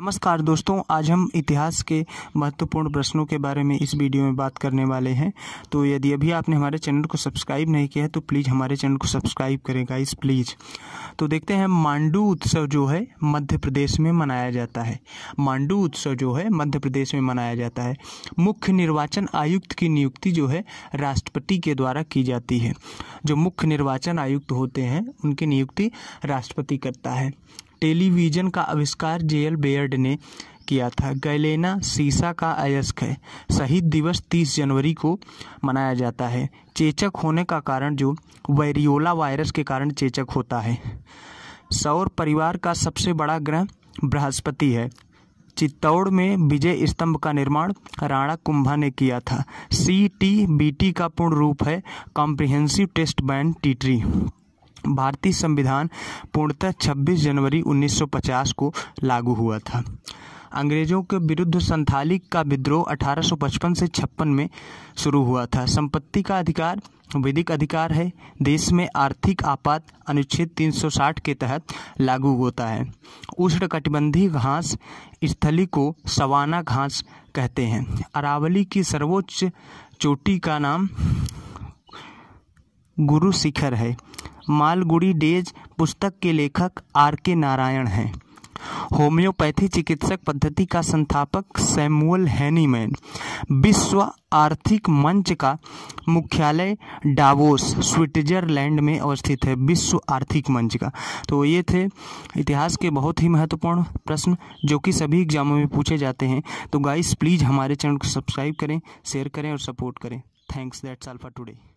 नमस्कार दोस्तों आज हम इतिहास के महत्वपूर्ण प्रश्नों के बारे में इस वीडियो में बात करने वाले हैं तो यदि अभी आपने हमारे चैनल को सब्सक्राइब नहीं किया है तो प्लीज़ हमारे चैनल को सब्सक्राइब करें गाइस प्लीज़ तो देखते हैं मांडू उत्सव जो है मध्य प्रदेश में मनाया जाता है मांडू उत्सव जो है मध्य प्रदेश में मनाया जाता है मुख्य निर्वाचन आयुक्त की नियुक्ति जो है राष्ट्रपति के द्वारा की जाती है जो मुख्य निर्वाचन आयुक्त होते हैं उनकी नियुक्ति राष्ट्रपति करता है टेलीविज़न का आविष्कार जेएल बेयर्ड ने किया था गैलेना सीसा का अयस्क है शहीद दिवस 30 जनवरी को मनाया जाता है चेचक होने का कारण जो वैरियोला वायरस के कारण चेचक होता है सौर परिवार का सबसे बड़ा ग्रह बृहस्पति है चित्तौड़ में विजय स्तंभ का निर्माण राणा कुंभा ने किया था सी टी बी टी का पूर्ण रूप है कॉम्प्रिहेंसिव टेस्ट बैंड टीटरी भारतीय संविधान पूर्णतः 26 जनवरी 1950 को लागू हुआ था अंग्रेजों के विरुद्ध संथाली का विद्रोह 1855 से छप्पन में शुरू हुआ था संपत्ति का अधिकार विधिक अधिकार है देश में आर्थिक आपात अनुच्छेद 360 के तहत लागू होता है उष्णकटिबंधीय घास स्थली को सवाना घास कहते हैं अरावली की सर्वोच्च चोटी का नाम गुरु शिखर है मालगुड़ी डेज पुस्तक के लेखक आर के नारायण हैं होम्योपैथी चिकित्सक पद्धति का संस्थापक सैमुअल हैनीमैन विश्व आर्थिक मंच का मुख्यालय डावोस स्विट्जरलैंड में अवस्थित है विश्व आर्थिक मंच का तो ये थे इतिहास के बहुत ही महत्वपूर्ण प्रश्न जो कि सभी एग्जामों में पूछे जाते हैं तो गाइस प्लीज़ हमारे चैनल को सब्सक्राइब करें शेयर करें और सपोर्ट करें thanks that's all for today